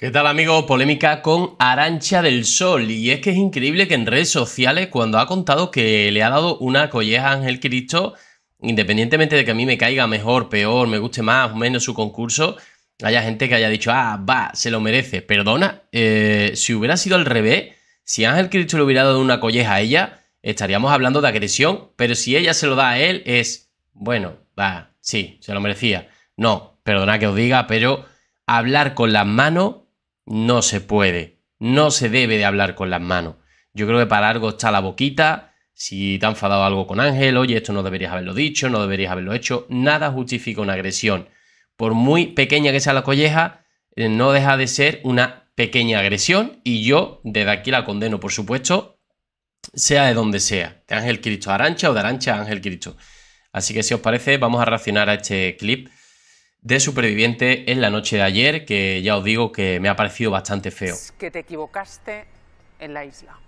¿Qué tal amigos? Polémica con Arancha del Sol. Y es que es increíble que en redes sociales, cuando ha contado que le ha dado una colleja a Ángel Cristo, independientemente de que a mí me caiga mejor, peor, me guste más o menos su concurso, haya gente que haya dicho, ah, va, se lo merece. Perdona, eh, si hubiera sido al revés, si Ángel Cristo le hubiera dado una colleja a ella, estaríamos hablando de agresión, pero si ella se lo da a él, es, bueno, va, sí, se lo merecía. No, perdona que os diga, pero hablar con las manos no se puede, no se debe de hablar con las manos. Yo creo que para algo está la boquita. Si te ha enfadado algo con Ángel, oye, esto no deberías haberlo dicho, no deberías haberlo hecho. Nada justifica una agresión. Por muy pequeña que sea la colleja, eh, no deja de ser una pequeña agresión. Y yo desde aquí la condeno, por supuesto, sea de donde sea. De Ángel Cristo a Arancha o de Arancha a Ángel Cristo. Así que si os parece, vamos a reaccionar a este clip de Superviviente en la noche de ayer, que ya os digo que me ha parecido bastante feo. Que te equivocaste en la isla.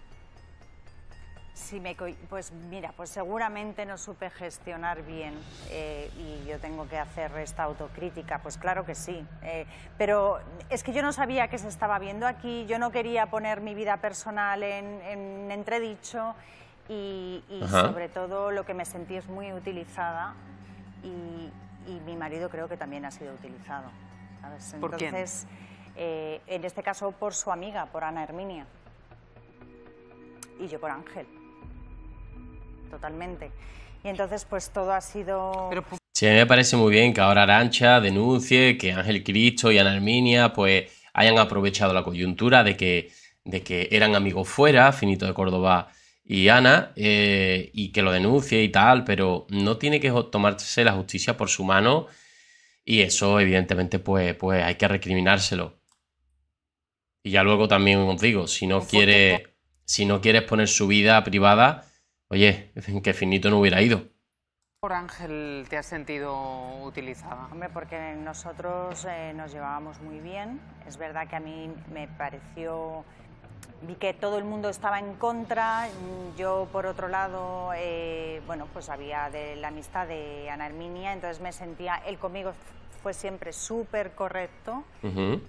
Si me, pues mira, pues seguramente no supe gestionar bien eh, y yo tengo que hacer esta autocrítica, pues claro que sí. Eh, pero es que yo no sabía que se estaba viendo aquí, yo no quería poner mi vida personal en, entredicho y, y sobre todo lo que me sentí es muy utilizada y, y mi marido creo que también ha sido utilizado. Entonces, eh, en este caso por su amiga, por Ana Herminia. Y yo por Ángel. Totalmente. Y entonces, pues todo ha sido... Sí, me parece muy bien que ahora Arancha denuncie que Ángel Cristo y Ana Herminia pues hayan aprovechado la coyuntura de que, de que eran amigos fuera, Finito de Córdoba y Ana eh, y que lo denuncie y tal, pero no tiene que tomarse la justicia por su mano y eso evidentemente pues, pues hay que recriminárselo. Y ya luego también os digo, si no quiere, si no quieres poner su vida privada, oye, que finito no hubiera ido. Por Ángel te has sentido utilizada. Hombre, porque nosotros eh, nos llevábamos muy bien. Es verdad que a mí me pareció vi que todo el mundo estaba en contra. Yo, por otro lado, eh, bueno, pues había de la amistad de Ana Herminia, entonces me sentía, él conmigo fue siempre súper correcto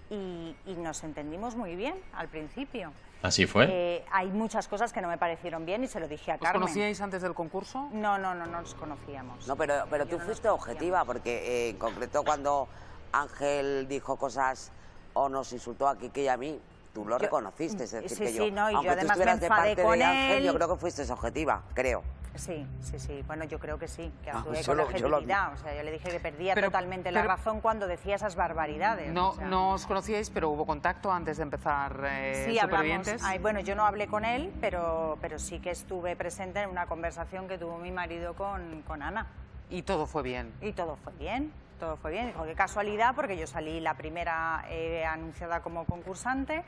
y, y, nos entendimos muy bien al principio. Así fue. Eh, hay muchas cosas que no me parecieron bien y se lo dije a Carmen. conocíais antes del concurso? No, no, no, no nos conocíamos. No, pero, pero tú fuiste objetiva porque eh, en concreto cuando Ángel dijo cosas o nos insultó a Kiki y a mí, tú lo reconociste, es decir, que yo, aunque además de parte de Ángel, él. yo creo que fuiste objetiva, creo. Sí, sí, sí. Bueno, yo creo que sí, que ah, actué pues con O sea, yo le dije que perdía totalmente la razón cuando decía esas barbaridades. No, no os conocíais, pero hubo contacto antes de empezar eh, sí, Supervivientes. bueno, yo no hablé con él, pero, pero sí que estuve presente en una conversación que tuvo mi marido con, con Ana. Y todo fue bien. Y todo fue bien todo fue bien. Dijo, qué casualidad, porque yo salí la primera eh, anunciada como concursante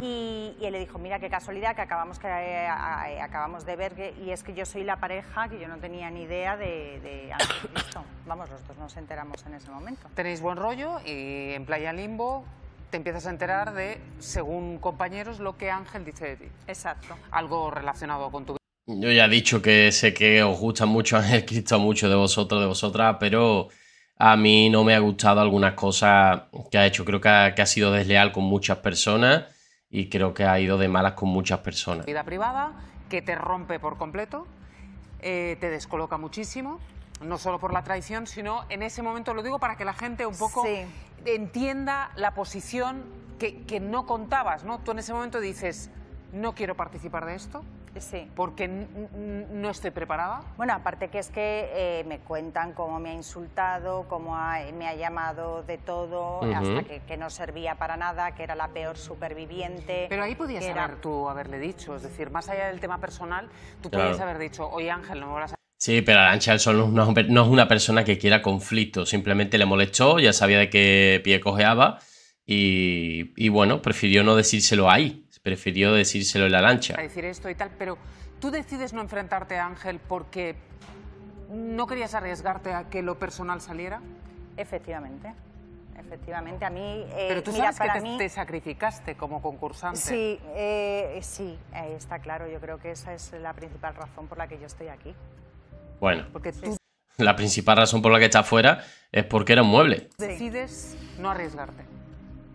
y, él le dijo, mira, qué casualidad que acabamos, que, eh, acabamos de ver y es que yo soy la pareja que yo no tenía ni idea de, ah, Vamos, los dos nos enteramos en ese momento. Tenéis buen rollo y en Playa Limbo te empiezas a enterar de, según compañeros, lo que Ángel dice de ti. Exacto. Algo relacionado con tu yo ya he dicho que sé que os gusta mucho, Ángel escrito mucho de vosotros, de vosotras, pero a mí no me ha gustado algunas cosas que ha hecho. Creo que ha, sido desleal con muchas personas y creo que ha ido de malas con muchas personas. Vida privada que te rompe por completo, eh, te descoloca muchísimo, no solo por la traición, sino en ese momento, lo digo para que la gente un poco entienda la posición que, que no contabas, ¿no? Tú en ese momento dices, no quiero participar de esto, Sí. Porque no esté preparada. Bueno, aparte que es que eh, me cuentan cómo me ha insultado, cómo me ha llamado de todo, hasta que, no servía para nada, que era la peor superviviente. Pero ahí podías tú haberle dicho, es decir, más allá del tema personal, tú podías haber dicho, oye Ángel, no me vas a... Sí, pero Arancha no, no es una persona que quiera conflicto, simplemente le molestó, ya sabía de qué pie cojeaba y bueno, prefirió no decírselo ahí, prefirió decírselo en la lancha. A decir esto y tal, pero tú decides no enfrentarte a Ángel porque no querías arriesgarte a que lo personal saliera. Efectivamente efectivamente. A mí. Eh, pero tú sabes que te, mí... te, sacrificaste como concursante. Sí, eh, sí, eh, está claro. Yo creo que esa es la principal razón por la que yo estoy aquí. Bueno. Porque La principal razón por la que estás fuera es porque era un mueble. Decides no arriesgarte.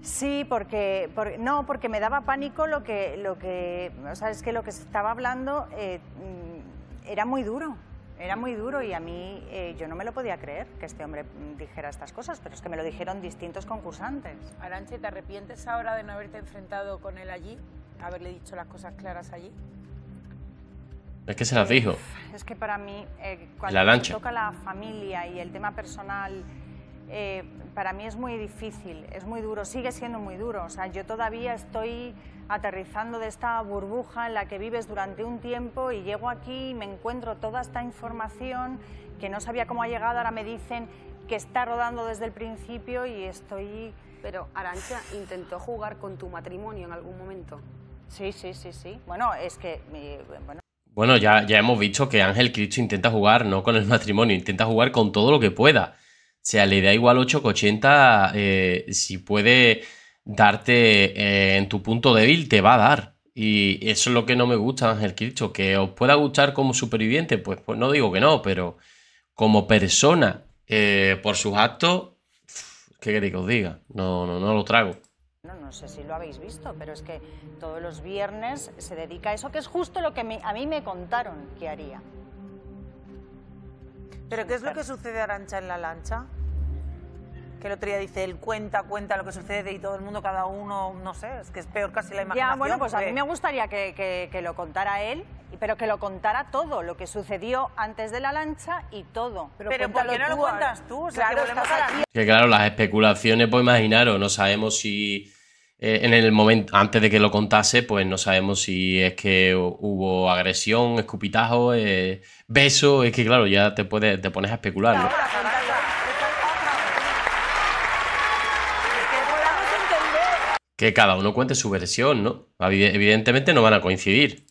Sí, porque, no, porque me daba pánico lo que, lo que, o sea, que lo que se estaba hablando eh, mm, era muy duro, era muy duro y a mí eh, yo no me lo podía creer que este hombre mm, dijera estas cosas, pero es que me lo dijeron distintos concursantes. Aranche, ¿te arrepientes ahora de no haberte enfrentado con él allí, haberle dicho las cosas claras allí? Es que se las dijo. Es que para mí, eh, cuando toca la familia y el tema personal eh, para mí es muy difícil, es muy duro, sigue siendo muy duro. O sea, yo todavía estoy aterrizando de esta burbuja en la que vives durante un tiempo y llego aquí y me encuentro toda esta información que no sabía cómo ha llegado, ahora me dicen que está rodando desde el principio y estoy... Pero Arancha intentó jugar con tu matrimonio en algún momento. Sí, sí, sí, sí. Bueno, es que... Eh, bueno. bueno, ya, ya hemos dicho que Ángel Cristo intenta jugar no con el matrimonio, intenta jugar con todo lo que pueda sea, le da igual 8,80, 80, eh, si puede darte eh, en tu punto débil, te va a dar. Y eso es lo que no me gusta, Ángel Cristo. Que os pueda gustar como superviviente, pues, pues no digo que no, pero como persona, eh, por sus actos, ¿qué queréis que os diga? No, no, no lo trago. No, sé si lo habéis visto, pero es que todos los viernes se dedica a eso, que es justo lo que a mí me contaron que haría. ¿Pero qué es lo que sucede a Arancha en la lancha? que el otro día dice, él cuenta, cuenta lo que sucede y todo el mundo, cada uno, no sé, es que es peor casi la imaginación. Ya, bueno, pues a mí me gustaría que, lo contara él, pero que lo contara todo, lo que sucedió antes de la lancha y todo. Pero, ¿por qué no lo cuentas tú? O sea, que, que claro, las especulaciones, pues imaginaros, no sabemos si eh, en el momento, antes de que lo contase, pues no sabemos si es que hubo agresión, escupitajo, eh, beso, es que claro, ya te, puedes, te pones a especular, ¿no? Que cada uno cuente su versión, ¿no? Evidentemente no van a coincidir.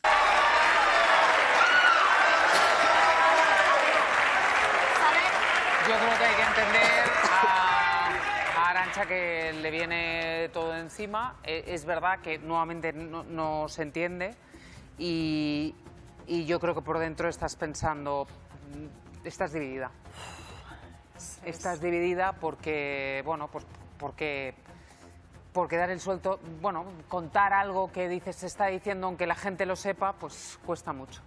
Eh, es verdad que nuevamente no, se entiende y, yo creo que por dentro estás pensando, mm, estás dividida. estás dividida porque, bueno, pues porque, porque dar el suelto, bueno, contar algo que dices se está diciendo aunque la gente lo sepa, pues cuesta mucho.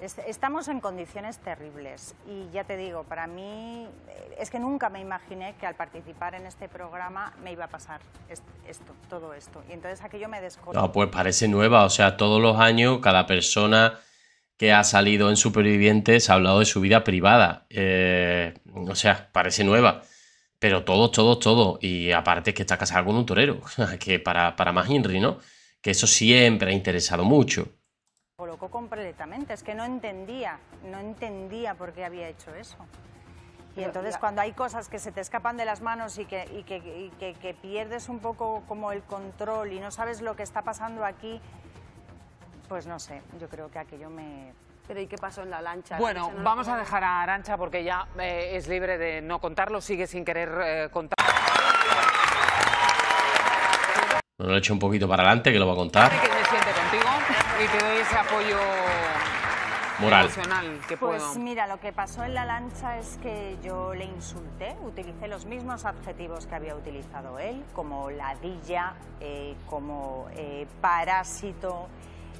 Estamos en condiciones terribles y ya te digo, para mí eh, es que nunca me imaginé que al participar en este programa me iba a pasar esto, todo esto. Y entonces aquello me descubro. No, pues parece nueva, o sea, todos los años cada persona que ha salido en Supervivientes ha hablado de su vida privada. Eh, o sea, parece nueva. Pero todos, todos, todo. Y aparte que está casado con un torero, que para, para más Henry, ¿no? Que eso siempre ha interesado mucho completamente. Es que no entendía, no entendía por qué había hecho eso. Y entonces cuando hay cosas que se te escapan de las manos y, que, pierdes un poco como el control y no sabes lo que está pasando aquí, pues no sé, yo creo que aquello me... Pero ¿y qué pasó en la lancha? Bueno, vamos a dejar a Arancha porque ya eh, es libre de no contarlo, sigue sin querer eh, contar. lo he hecho un poquito para adelante, que lo va a contar. Y te doy ese apoyo moral. Emocional que pues puedo. Pues mira, lo que pasó en la lancha es que yo le insulté, utilicé los mismos adjetivos que había utilizado él, como ladilla, eh, como eh, parásito.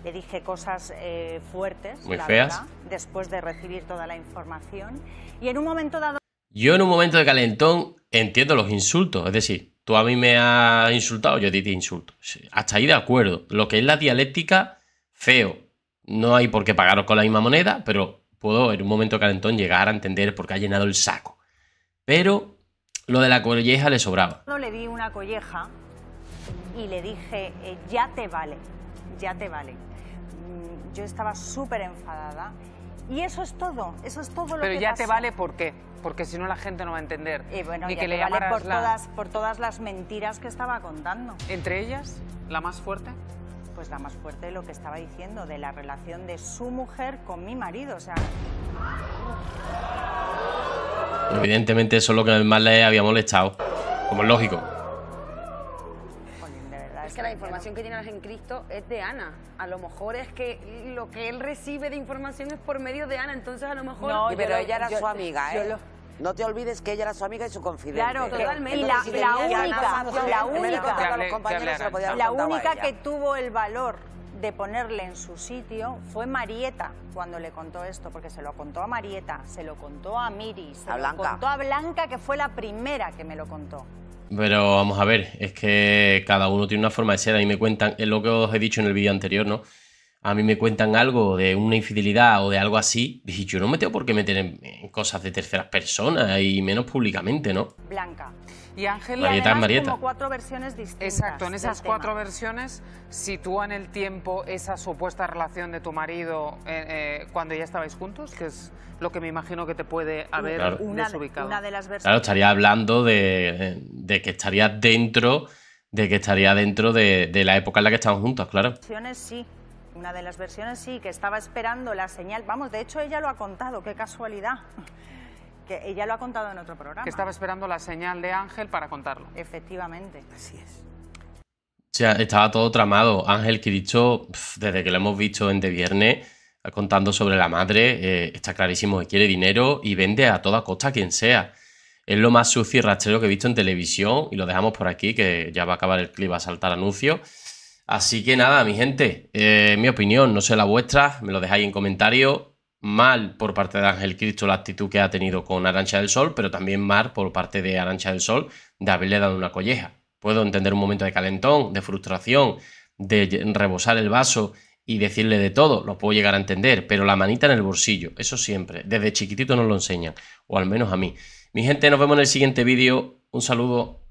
Le dije cosas eh, fuertes, muy feas, después de recibir toda la información. Y en un momento dado. Yo en un momento de calentón entiendo los insultos, es decir, tú a mí me has insultado, yo a te insulto. Hasta ahí de acuerdo. Lo que es la dialéctica feo, no hay por qué pagaros con la misma moneda, pero puedo en un momento calentón llegar a entender por qué ha llenado el saco. Pero lo de la colleja le sobraba. No le di una colleja y le dije, eh, ya te vale, ya te vale. Mm, yo estaba súper enfadada y eso es todo, eso es todo lo Pero ya te vale por qué, porque si no la gente no va a entender. Y bueno, que le vale por, por todas las mentiras que estaba contando. ¿Entre ellas, la más fuerte? pues la más fuerte de lo que estaba diciendo, de la relación de su mujer con mi marido. O sea. Evidentemente, eso es lo que más le había molestado. Como es lógico. es que la información que tiene en Cristo es de Ana. A lo mejor es que lo que él recibe de información es por medio de Ana, entonces a lo mejor. No, pero, ella era su amiga, ¿eh? No te olvides que ella era su amiga y su confidente. Claro, totalmente. Y la, la única, la única, la única que tuvo el valor de ponerle en su sitio fue Marieta cuando le contó esto, porque se lo contó a Marieta, se lo contó a Miri, se a lo contó a Blanca, que fue la primera que me lo contó. Pero vamos a ver, es que cada uno tiene una forma de ser. Ahí me cuentan, es lo que os he dicho en el vídeo anterior, ¿no? a mí me cuentan algo de una infidelidad o de algo así, dije, yo no me tengo por qué meter en, cosas de terceras personas y menos públicamente, ¿no? Blanca. Y Ángel, Marieta Marieta. cuatro versiones distintas. Exacto, en esas este cuatro versiones sitúan el tiempo esa supuesta relación de tu marido eh, eh, cuando ya estabais juntos, que es lo que me imagino que te puede haber Una de, las versiones. Claro, estaría hablando de, que estaría dentro de que estaría dentro de, la época en la que estaban juntos, claro. Sí, una de las versiones sí, que estaba esperando la señal. Vamos, de hecho ella lo ha contado, qué casualidad. Que ella lo ha contado en otro programa. Que estaba esperando la señal de Ángel para contarlo. Efectivamente. Así es. O estaba todo tramado. Ángel que dicho desde que lo hemos visto en de viernes, contando sobre la madre, eh, está clarísimo que quiere dinero y vende a toda costa quien sea. Es lo más sucio y rastrero que he visto en televisión y lo dejamos por aquí, que ya va a acabar el clip a saltar anuncio. Así que nada, mi gente, eh, mi opinión, no sé la vuestra, me lo dejáis en comentario. Mal por parte de Ángel Cristo la actitud que ha tenido con Arancha del Sol, pero también mal por parte de Arancha del Sol de haberle dado una colleja. Puedo entender un momento de calentón, de frustración, de rebosar el vaso y decirle de todo, lo puedo llegar a entender, pero la manita en el bolsillo, eso siempre, desde chiquitito nos lo enseñan, o al menos a mí. Mi gente, nos vemos en el siguiente vídeo, un saludo,